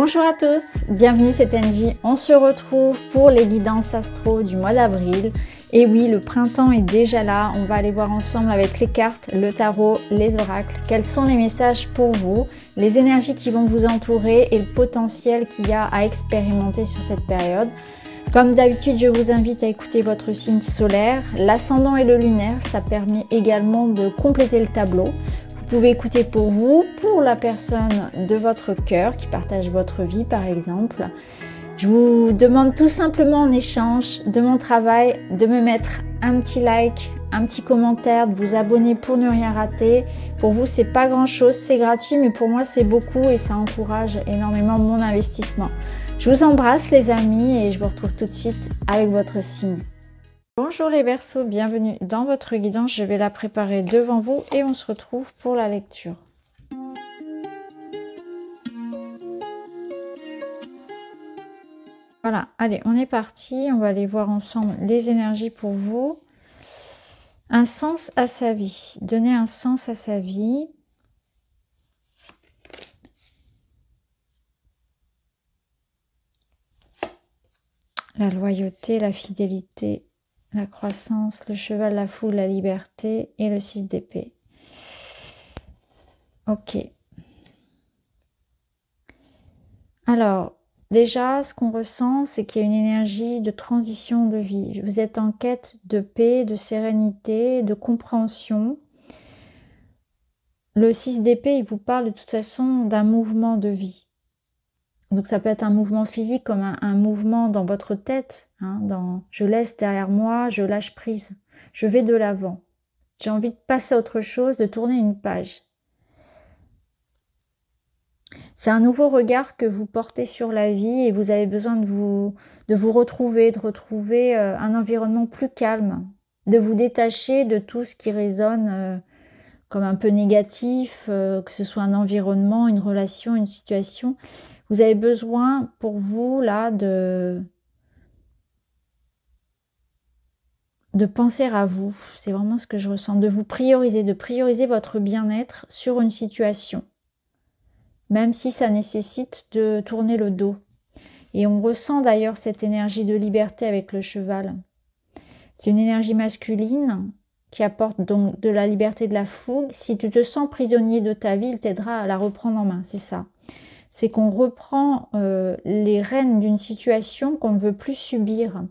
Bonjour à tous, bienvenue c'est NJ, on se retrouve pour les guidances astro du mois d'avril. Et oui, le printemps est déjà là, on va aller voir ensemble avec les cartes, le tarot, les oracles, quels sont les messages pour vous, les énergies qui vont vous entourer et le potentiel qu'il y a à expérimenter sur cette période. Comme d'habitude, je vous invite à écouter votre signe solaire. L'ascendant et le lunaire, ça permet également de compléter le tableau pouvez écouter pour vous, pour la personne de votre cœur qui partage votre vie par exemple. Je vous demande tout simplement en échange de mon travail de me mettre un petit like, un petit commentaire, de vous abonner pour ne rien rater. Pour vous, c'est pas grand chose, c'est gratuit, mais pour moi, c'est beaucoup et ça encourage énormément mon investissement. Je vous embrasse, les amis, et je vous retrouve tout de suite avec votre signe. Bonjour les Berceaux, bienvenue dans votre guidance. Je vais la préparer devant vous et on se retrouve pour la lecture. Voilà, allez, on est parti. On va aller voir ensemble les énergies pour vous. Un sens à sa vie. Donner un sens à sa vie. La loyauté, la fidélité, la croissance, le cheval, la foule, la liberté et le 6 d'épée. Ok. Alors, déjà, ce qu'on ressent, c'est qu'il y a une énergie de transition de vie. Vous êtes en quête de paix, de sérénité, de compréhension. Le 6 d'épée, il vous parle de toute façon d'un mouvement de vie. Donc ça peut être un mouvement physique comme un, mouvement dans votre tête, hein, dans je laisse derrière moi, je lâche prise, je vais de l'avant. J'ai envie de passer à autre chose, de tourner une page. C'est un nouveau regard que vous portez sur la vie et vous avez besoin de vous, de vous retrouver, de retrouver euh, un environnement plus calme, de vous détacher de tout ce qui résonne euh, comme un peu négatif, euh, que ce soit un environnement, une relation, une situation. Vous avez besoin pour vous là de de penser à vous, c'est vraiment ce que je ressens, de vous prioriser, de prioriser votre bien-être sur une situation, même si ça nécessite de tourner le dos. Et on ressent d'ailleurs cette énergie de liberté avec le cheval. C'est une énergie masculine qui apporte donc de la liberté de la fougue. Si tu te sens prisonnier de ta vie, il t'aidera à la reprendre en main, c'est ça c'est qu'on reprend euh, les rênes d'une situation qu'on ne veut plus subir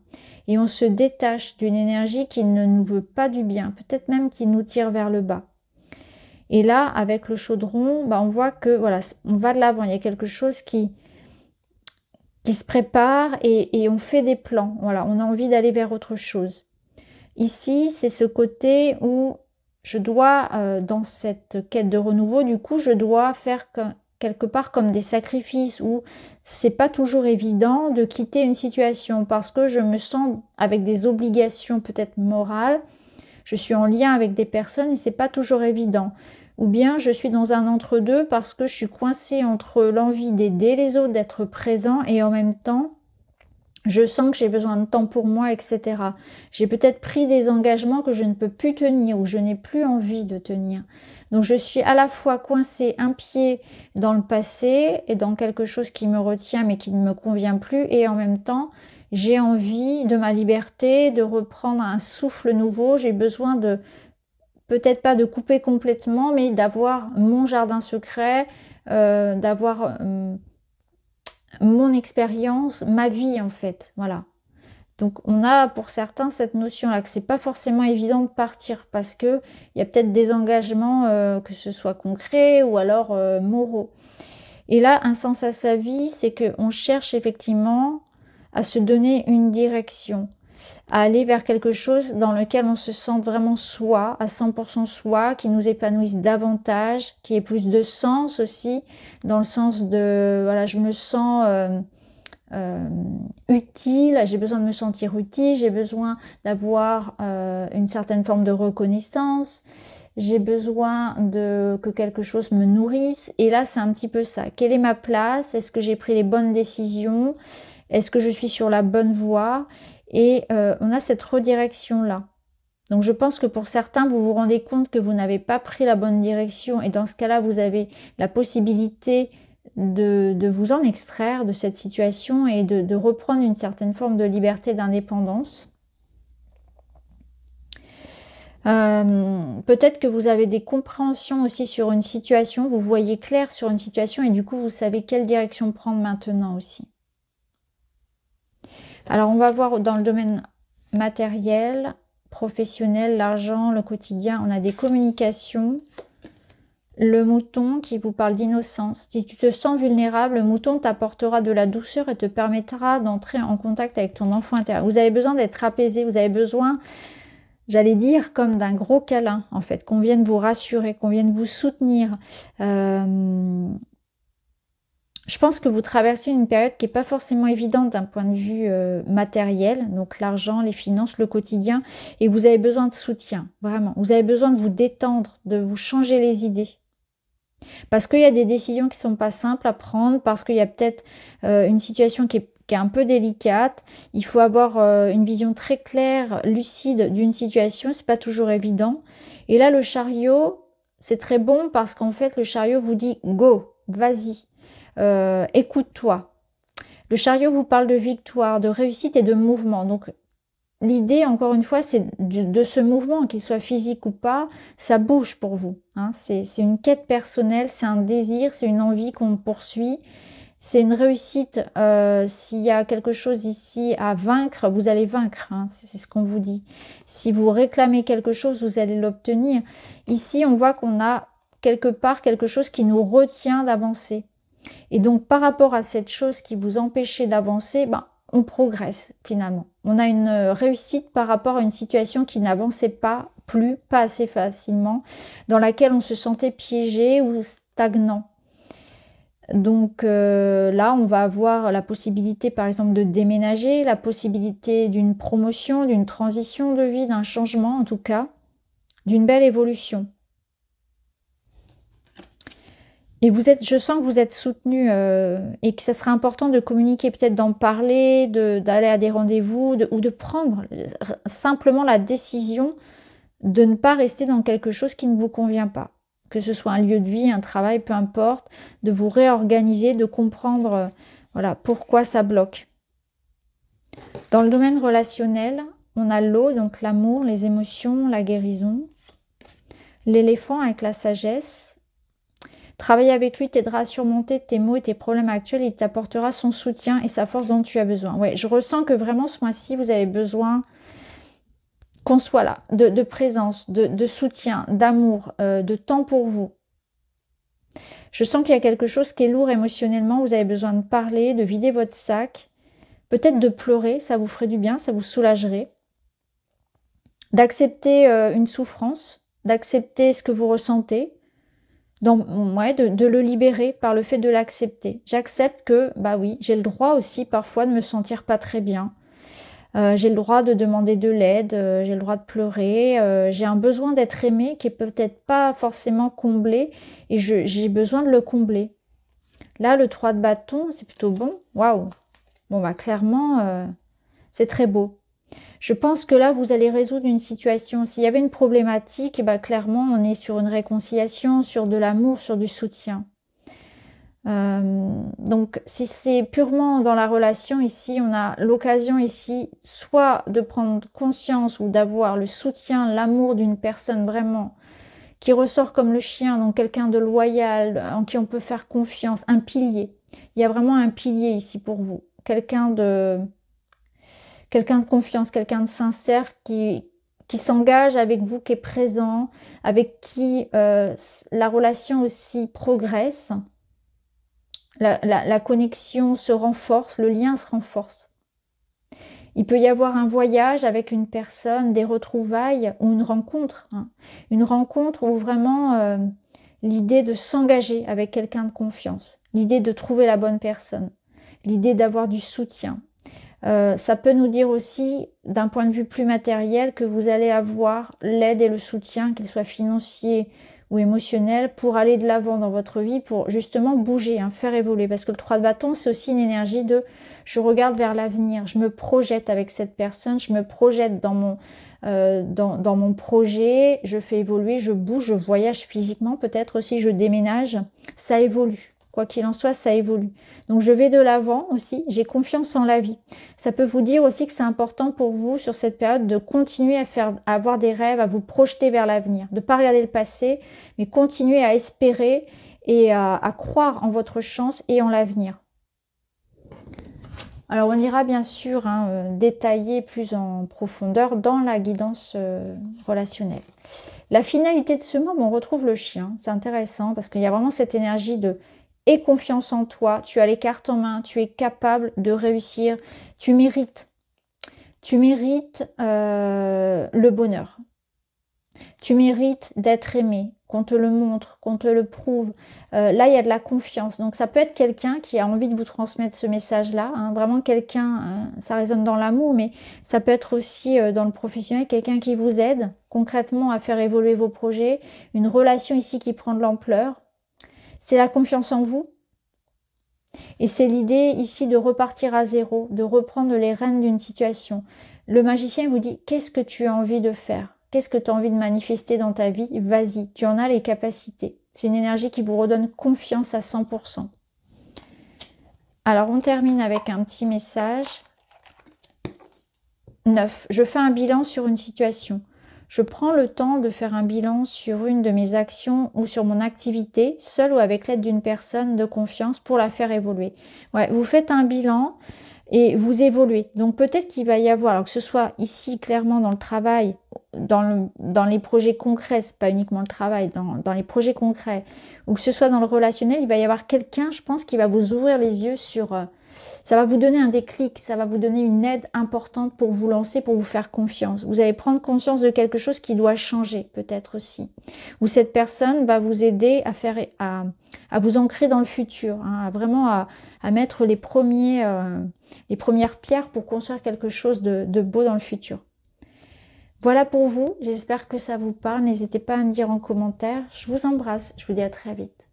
et on se détache d'une énergie qui ne nous veut pas du bien, peut-être même qui nous tire vers le bas. Et là, avec le chaudron, bah, on voit que voilà, on va de l'avant. Il y a quelque chose qui, qui se prépare et, on fait des plans. Voilà, on a envie d'aller vers autre chose. Ici, c'est ce côté où je dois, euh, dans cette quête de renouveau, du coup, je dois faire quelque part comme des sacrifices où c'est pas toujours évident de quitter une situation parce que je me sens avec des obligations peut-être morales, je suis en lien avec des personnes et c'est pas toujours évident. Ou bien je suis dans un entre-deux parce que je suis coincée entre l'envie d'aider les autres, d'être présent et en même temps je sens que j'ai besoin de temps pour moi, etc. J'ai peut-être pris des engagements que je ne peux plus tenir ou je n'ai plus envie de tenir. Donc je suis à la fois coincée un pied dans le passé et dans quelque chose qui me retient mais qui ne me convient plus et en même temps j'ai envie de ma liberté, de reprendre un souffle nouveau, j'ai besoin de peut-être pas de couper complètement mais d'avoir mon jardin secret, euh, d'avoir... Hum, mon expérience, ma vie en fait. Voilà. Donc on a pour certains cette notion-là que c'est pas forcément évident de partir parce que il y a peut-être des engagements euh, que ce soit concrets ou alors euh, moraux. Et là, un sens à sa vie, c'est qu'on cherche effectivement à se donner une direction à aller vers quelque chose dans lequel on se sent vraiment soi, à 100% soi, qui nous épanouisse davantage, qui ait plus de sens aussi, dans le sens de, voilà, je me sens euh, euh, utile, j'ai besoin de me sentir utile, j'ai besoin d'avoir euh, une certaine forme de reconnaissance, j'ai besoin de que quelque chose me nourrisse. Et là, c'est un petit peu ça. Quelle est ma place Est-ce que j'ai pris les bonnes décisions Est-ce que je suis sur la bonne voie et euh, on a cette redirection là. Donc je pense que pour certains, vous vous rendez compte que vous n'avez pas pris la bonne direction et dans ce cas-là, vous avez la possibilité de, vous en extraire de cette situation et de, reprendre une certaine forme de liberté d'indépendance. Euh, peut-être que vous avez des compréhensions aussi sur une situation, vous voyez clair sur une situation et du coup vous savez quelle direction prendre maintenant aussi. Alors on va voir dans le domaine matériel, professionnel, l'argent, le quotidien, on a des communications. Le mouton qui vous parle d'innocence. Si tu te sens vulnérable, le mouton t'apportera de la douceur et te permettra d'entrer en contact avec ton enfant intérieur. Vous avez besoin d'être apaisé, vous avez besoin, j'allais dire, comme d'un gros câlin, en fait, qu'on vienne vous rassurer, qu'on vienne vous soutenir. Euh, je pense que vous traversez une période qui n'est pas forcément évidente d'un point de vue euh, matériel, donc l'argent, les finances, le quotidien, et vous avez besoin de soutien, vraiment. Vous avez besoin de vous détendre, de vous changer les idées. Parce qu'il y a des décisions qui ne sont pas simples à prendre, parce qu'il y a peut-être euh, une situation qui est, un peu délicate. Il faut avoir euh, une vision très claire, lucide d'une situation, c'est pas toujours évident. Et là, le chariot, c'est très bon parce qu'en fait, le chariot vous dit go, vas-y. Euh, écoute-toi. Le chariot vous parle de victoire, de réussite et de mouvement. Donc l'idée, encore une fois, c'est de, ce mouvement, qu'il soit physique ou pas, ça bouge pour vous. Hein. C'est une quête personnelle, c'est un désir, c'est une envie qu'on poursuit. C'est une réussite. Euh, s'il y a quelque chose ici à vaincre, vous allez vaincre. Hein. C'est ce qu'on vous dit. Si vous réclamez quelque chose, vous allez l'obtenir. Ici, on voit qu'on a quelque part quelque chose qui nous retient d'avancer. Et donc par rapport à cette chose qui vous empêchait d'avancer, ben, on progresse finalement. On a une euh, réussite par rapport à une situation qui n'avançait pas plus, pas assez facilement, dans laquelle on se sentait piégé ou stagnant. Donc euh, là, on va avoir la possibilité, par exemple, de déménager, la possibilité d'une promotion, d'une transition de vie, d'un changement en tout cas, d'une belle évolution. Et vous êtes, je sens que vous êtes soutenu euh, et que ça serait important de communiquer, peut-être d'en parler, d'aller à des rendez-vous ou de prendre simplement la décision de ne pas rester dans quelque chose qui ne vous convient pas. Que ce soit un lieu de vie, un travail, peu importe, de vous réorganiser, de comprendre euh, voilà, pourquoi ça bloque. Dans le domaine relationnel, on a l'eau, donc l'amour, les émotions, la guérison. L'éléphant avec la sagesse, Travailler avec lui t'aidera à surmonter tes maux et tes problèmes actuels. Il t'apportera son soutien et sa force dont tu as besoin. Ouais, je ressens que vraiment ce mois-ci, vous avez besoin qu'on soit là, de, présence, de, soutien, d'amour, euh, de temps pour vous. Je sens qu'il y a quelque chose qui est lourd émotionnellement. Vous avez besoin de parler, de vider votre sac, peut-être de pleurer. Ça vous ferait du bien, ça vous soulagerait. D'accepter euh, une souffrance, d'accepter ce que vous ressentez, de, le libérer par le fait de l'accepter. J'accepte que, bah oui, j'ai le droit aussi parfois de me sentir pas très bien. Euh, j'ai le droit de demander de l'aide, euh, j'ai le droit de pleurer, euh, j'ai un besoin d'être aimé qui est peut-être pas forcément comblé et j'ai besoin de le combler. Là, le 3 de bâton, c'est plutôt bon. Waouh Bon, bah clairement, c'est très beau. Je pense que là, vous allez résoudre une situation. S'il y avait une problématique, et eh ben, clairement, on est sur une réconciliation, sur de l'amour, sur du soutien. Euh, donc, si c'est purement dans la relation ici, on a l'occasion ici soit de prendre conscience ou d'avoir le soutien, l'amour d'une personne vraiment qui ressort comme le chien, donc quelqu'un de loyal, en qui on peut faire confiance, un pilier. Il y a vraiment un pilier ici pour vous, quelqu'un de quelqu'un de confiance, quelqu'un de sincère qui, qui s'engage avec vous, qui est présent, avec qui euh, la relation aussi progresse, la, la, connexion se renforce, le lien se renforce. Il peut y avoir un voyage avec une personne, des retrouvailles ou une rencontre. Hein. Une rencontre où vraiment euh, l'idée de s'engager avec quelqu'un de confiance, l'idée de trouver la bonne personne, l'idée d'avoir du soutien, euh, ça peut nous dire aussi, d'un point de vue plus matériel, que vous allez avoir l'aide et le soutien, qu'il soit financier ou émotionnel, pour aller de l'avant dans votre vie, pour justement bouger, hein, faire évoluer. Parce que le 3 de bâton, c'est aussi une énergie de je regarde vers l'avenir, je me projette avec cette personne, je me projette dans mon, euh, dans, dans, mon projet, je fais évoluer, je bouge, je voyage physiquement, peut-être aussi je déménage, ça évolue. Quoi qu'il en soit, ça évolue. Donc je vais de l'avant aussi, j'ai confiance en la vie. Ça peut vous dire aussi que c'est important pour vous sur cette période de continuer à faire avoir des rêves, à vous projeter vers l'avenir, de ne pas regarder le passé, mais continuer à espérer et à, croire en votre chance et en l'avenir. Alors on ira bien sûr hein, euh, détailler plus en profondeur dans la guidance euh, relationnelle. La finalité de ce mot, on retrouve le chien. C'est intéressant parce qu'il y a vraiment cette énergie de aie confiance en toi, tu as les cartes en main, tu es capable de réussir, tu mérites. Tu mérites euh, le bonheur. Tu mérites d'être aimé, qu'on te le montre, qu'on te le prouve. Euh, là, il y a de la confiance. Donc ça peut être quelqu'un qui a envie de vous transmettre ce message-là. Hein. Vraiment quelqu'un, euh, ça résonne dans l'amour, mais ça peut être aussi dans le professionnel, quelqu'un qui vous aide concrètement à faire évoluer vos projets. Une relation ici qui prend de l'ampleur c'est la confiance en vous. Et c'est l'idée ici de repartir à zéro, de reprendre les rênes d'une situation. Le magicien vous dit qu'est-ce que tu as envie de faire Qu'est-ce que tu as envie de manifester dans ta vie Vas-y, tu en as les capacités. C'est une énergie qui vous redonne confiance à 100%. Alors on termine avec un petit message. 9. Je fais un bilan sur une situation je prends le temps de faire un bilan sur une de mes actions ou sur mon activité, seule ou avec l'aide d'une personne de confiance pour la faire évoluer. Ouais, vous faites un bilan et vous évoluez. Donc peut-être qu'il va y avoir, alors que ce soit ici clairement dans le travail, dans, dans les projets concrets, c'est pas uniquement le travail, dans, dans, les projets concrets, ou que ce soit dans le relationnel, il va y avoir quelqu'un, je pense, qui va vous ouvrir les yeux sur, euh, ça va vous donner un déclic, ça va vous donner une aide importante pour vous lancer, pour vous faire confiance. Vous allez prendre conscience de quelque chose qui doit changer peut-être aussi. Ou cette personne va vous aider à faire à, vous ancrer dans le futur, hein, vraiment à, mettre les premiers euh, les premières pierres pour construire quelque chose de, de beau dans le futur. Voilà pour vous, j'espère que ça vous parle, n'hésitez pas à me dire en commentaire, je vous embrasse, je vous dis à très vite.